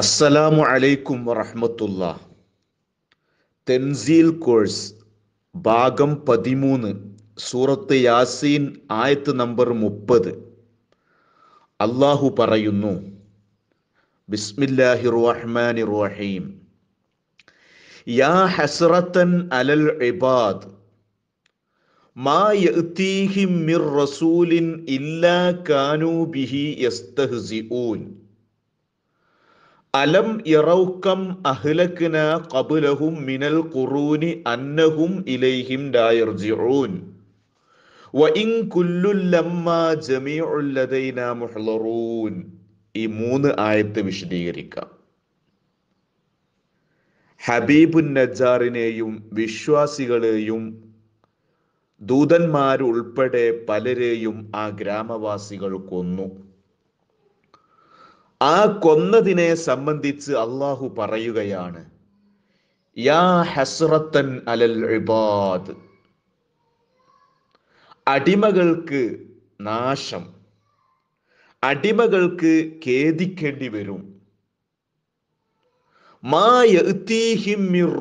അസ്സലാമു അലൈക്കും വറഹമത്തുള്ള തെൻസീൽ കോഴ്സ് ഭാഗം പതിമൂന്ന് സൂറത്ത് യാസീൻ ആയത്ത് നമ്പർ മുപ്പത് അള്ളാഹു പറയുന്നു ബിസ്മില്ലാഹി റഹ്മാൻ റഹീം യാ ഹസ്രത്തൻ അലൽ ഇബാദ് മാ യഅതീഹിം മിർ റസൂലിൻ ഇല്ലാ കാനൂ ബിഹി യസ്തഹ്സിഊൻ അലം ഇറൗക്കം അഹ്ലക്കിന കബുലഹും മിനൽ ഖുറൂനി അന്നഹും ഇലൈഹിം ഡായർജിഊൻ വഇൻ ലമ്മാ ജമീഉൽ ലദൈനാ മുഹ്ലറൂൻ ഈ മൂന്ന് ആയത്ത് വിശദീകരിക്കാം ഹബീബുൻ നജാറിനെയും വിശ്വാസികളെയും ദൂതന്മാരുൾപ്പെടെ പലരെയും ആ ഗ്രാമവാസികൾ കൊന്നു ആ കൊന്നതിനെ സംബന്ധിച്ച് അള്ളാഹു പറയുകയാണ് യാ ഇബാദ് അടിമകൾക്ക് നാശം അടിമകൾക്ക് ഖേദിക്കേണ്ടി വരും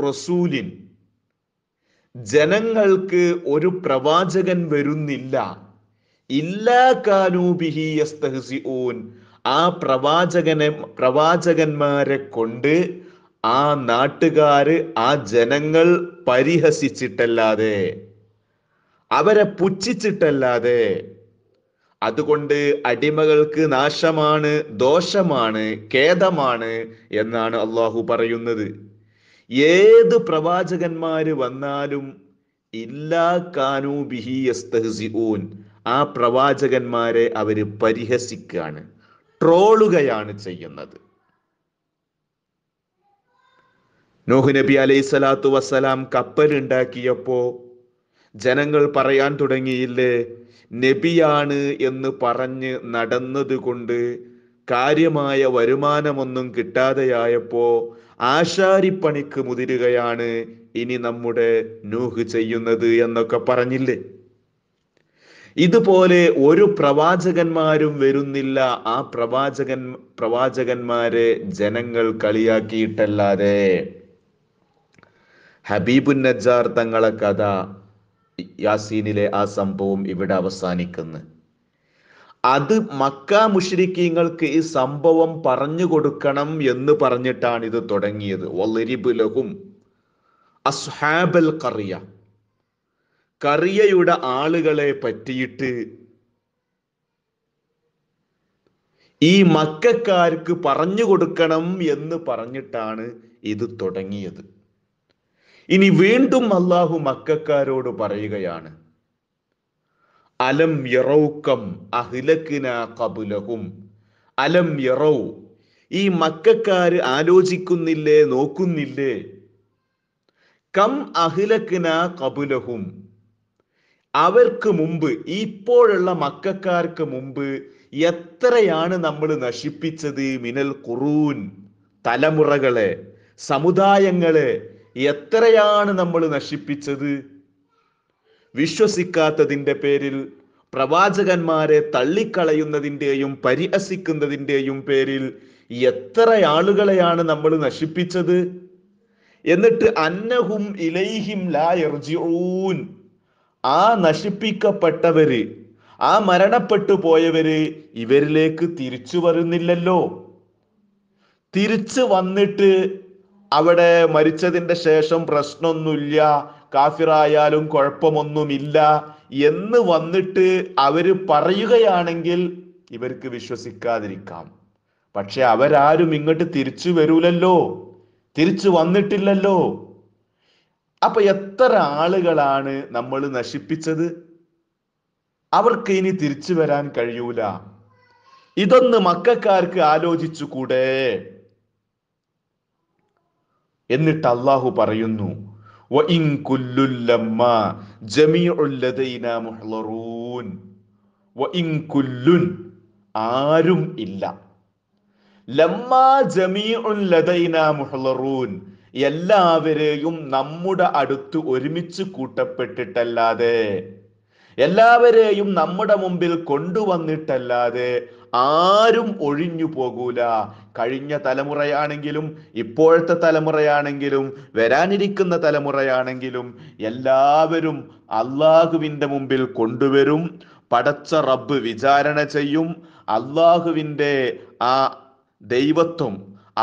റസൂലിൻ ജനങ്ങൾക്ക് ഒരു പ്രവാചകൻ വരുന്നില്ല ഇല്ലാ കാനൂബിഹി ആ പ്രവാചകനെ പ്രവാചകന്മാരെ കൊണ്ട് ആ നാട്ടുകാര് ആ ജനങ്ങൾ പരിഹസിച്ചിട്ടല്ലാതെ അവരെ പുച്ഛിച്ചിട്ടല്ലാതെ അതുകൊണ്ട് അടിമകൾക്ക് നാശമാണ് ദോഷമാണ് ഖേദമാണ് എന്നാണ് അള്ളാഹു പറയുന്നത് ഏത് പ്രവാചകന്മാര് വന്നാലും ഇല്ലാ കാനൂ ബിഹി ആ പ്രവാചകന്മാരെ അവര് പരിഹസിക്കുകയാണ് ട്രോളുകയാണ് ചെയ്യുന്നത് നോഹു നബി അലൈഹി സ്വലാത്തു വസ്സലാം കപ്പലുണ്ടാക്കിയപ്പോ ജനങ്ങൾ പറയാൻ തുടങ്ങിയില്ലേ നബിയാണ് എന്ന് പറഞ്ഞ് നടന്നതുകൊണ്ട് കാര്യമായ വരുമാനമൊന്നും കിട്ടാതെയായപ്പോ ആശാരിപ്പണിക്ക് മുതിരുകയാണ് ഇനി നമ്മുടെ നൂഹ് ചെയ്യുന്നത് എന്നൊക്കെ പറഞ്ഞില്ലേ ഇതുപോലെ ഒരു പ്രവാചകന്മാരും വരുന്നില്ല ആ പ്രവാചകൻ പ്രവാചകന്മാരെ ജനങ്ങൾ കളിയാക്കിയിട്ടല്ലാതെ ഹബീബുൻ നജാർ തങ്ങളെ കഥ യാസീനിലെ ആ സംഭവം ഇവിടെ അവസാനിക്കുന്നു അത് മക്ക മുഷരിക്കീങ്ങൾക്ക് ഈ സംഭവം പറഞ്ഞു കൊടുക്കണം എന്ന് പറഞ്ഞിട്ടാണ് ഇത് തുടങ്ങിയത് ഒലരിബുലഹും അസ്ഹാബൽ കറിയ കറിയയുടെ ആളുകളെ പറ്റിയിട്ട് ഈ മക്കാർക്ക് പറഞ്ഞു കൊടുക്കണം എന്ന് പറഞ്ഞിട്ടാണ് ഇത് തുടങ്ങിയത് ഇനി വീണ്ടും അള്ളാഹു മക്കാരോട് പറയുകയാണ് അലം യറൗക്കം അഹിലക്കിന കബുലഹും അലം യറൗ ഈ മക്കാര് ആലോചിക്കുന്നില്ലേ നോക്കുന്നില്ലേ കം അഹിലക്കിന കബുലഹും അവർക്ക് മുമ്പ് ഇപ്പോഴുള്ള മക്കാർക്ക് മുമ്പ് എത്രയാണ് നമ്മൾ നശിപ്പിച്ചത് മിനൽ കുറൂൻ തലമുറകളെ സമുദായങ്ങളെ എത്രയാണ് നമ്മൾ നശിപ്പിച്ചത് വിശ്വസിക്കാത്തതിൻ്റെ പേരിൽ പ്രവാചകന്മാരെ തള്ളിക്കളയുന്നതിൻ്റെയും പരിഹസിക്കുന്നതിൻ്റെയും പേരിൽ എത്ര ആളുകളെയാണ് നമ്മൾ നശിപ്പിച്ചത് എന്നിട്ട് അന്നഹും ഇലൈഹിം ലാ എർജിഊൻ ആ നശിപ്പിക്കപ്പെട്ടവര് ആ മരണപ്പെട്ടു പോയവര് ഇവരിലേക്ക് തിരിച്ചു വരുന്നില്ലല്ലോ തിരിച്ചു വന്നിട്ട് അവിടെ മരിച്ചതിന്റെ ശേഷം പ്രശ്നമൊന്നുമില്ല കാഫിറായാലും കുഴപ്പമൊന്നുമില്ല എന്ന് വന്നിട്ട് അവര് പറയുകയാണെങ്കിൽ ഇവർക്ക് വിശ്വസിക്കാതിരിക്കാം പക്ഷെ അവരാരും ഇങ്ങോട്ട് തിരിച്ചു വരൂലല്ലോ തിരിച്ചു വന്നിട്ടില്ലല്ലോ അപ്പൊ എത്ര ആളുകളാണ് നമ്മൾ നശിപ്പിച്ചത് അവർക്ക് ഇനി തിരിച്ചു വരാൻ കഴിയൂല ഇതൊന്ന് മക്കാർക്ക് ആലോചിച്ചുകൂടെ എന്നിട്ട് അള്ളാഹു പറയുന്നു ആരും ഇല്ല ലമ്മ ജമീഉൻ ലദൈന മുഹ്ലറൂൻ എല്ലാവരെയും നമ്മുടെ അടുത്ത് ഒരുമിച്ച് കൂട്ടപ്പെട്ടിട്ടല്ലാതെ എല്ലാവരെയും നമ്മുടെ മുമ്പിൽ കൊണ്ടുവന്നിട്ടല്ലാതെ ആരും ഒഴിഞ്ഞു പോകൂല കഴിഞ്ഞ തലമുറയാണെങ്കിലും ഇപ്പോഴത്തെ തലമുറയാണെങ്കിലും വരാനിരിക്കുന്ന തലമുറയാണെങ്കിലും എല്ലാവരും അള്ളാഹുവിൻ്റെ മുമ്പിൽ കൊണ്ടുവരും പടച്ച റബ്ബ് വിചാരണ ചെയ്യും അള്ളാഹുവിൻ്റെ ആ ദൈവത്വം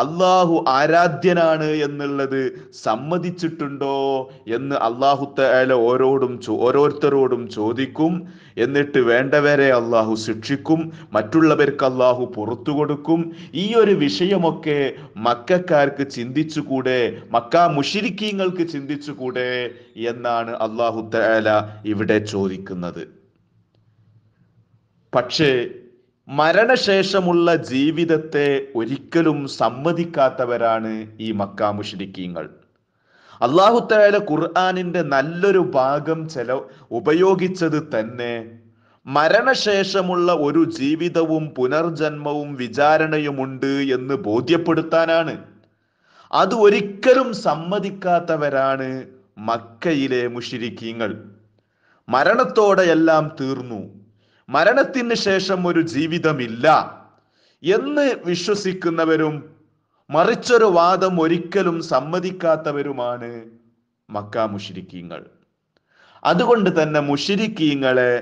അള്ളാഹു ആരാധ്യനാണ് എന്നുള്ളത് സമ്മതിച്ചിട്ടുണ്ടോ എന്ന് അള്ളാഹുത്തയാല ഓരോടും ഓരോരുത്തരോടും ചോദിക്കും എന്നിട്ട് വേണ്ടവരെ അള്ളാഹു ശിക്ഷിക്കും മറ്റുള്ളവർക്ക് അള്ളാഹു പുറത്തു കൊടുക്കും ഈ ഒരു വിഷയമൊക്കെ മക്കാർക്ക് ചിന്തിച്ചുകൂടെ മക്ക മുഷിരിക്കീങ്ങൾക്ക് ചിന്തിച്ചുകൂടെ എന്നാണ് അള്ളാഹുത്തയാല ഇവിടെ ചോദിക്കുന്നത് പക്ഷേ മരണശേഷമുള്ള ജീവിതത്തെ ഒരിക്കലും സമ്മതിക്കാത്തവരാണ് ഈ മക്ക അള്ളാഹുത്തായ ഖുർആാനിന്റെ നല്ലൊരു ഭാഗം ചെല ഉപയോഗിച്ചത് തന്നെ മരണശേഷമുള്ള ഒരു ജീവിതവും പുനർജന്മവും വിചാരണയുമുണ്ട് എന്ന് ബോധ്യപ്പെടുത്താനാണ് അത് ഒരിക്കലും സമ്മതിക്കാത്തവരാണ് മക്കയിലെ മുഷിരിക്കീങ്ങൾ എല്ലാം തീർന്നു മരണത്തിന് ശേഷം ഒരു ജീവിതമില്ല എന്ന് വിശ്വസിക്കുന്നവരും മറിച്ചൊരു വാദം ഒരിക്കലും സമ്മതിക്കാത്തവരുമാണ് മക്ക മുഷിരിക്കീങ്ങൾ അതുകൊണ്ട് തന്നെ മുഷിരിക്കീങ്ങളെ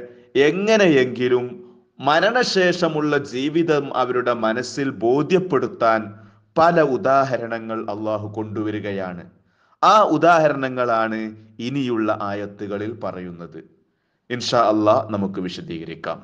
എങ്ങനെയെങ്കിലും മരണശേഷമുള്ള ജീവിതം അവരുടെ മനസ്സിൽ ബോധ്യപ്പെടുത്താൻ പല ഉദാഹരണങ്ങൾ അള്ളാഹു കൊണ്ടുവരികയാണ് ആ ഉദാഹരണങ്ങളാണ് ഇനിയുള്ള ആയത്തുകളിൽ പറയുന്നത് ഇൻഷാ അള്ളാഹ് നമുക്ക് വിശദീകരിക്കാം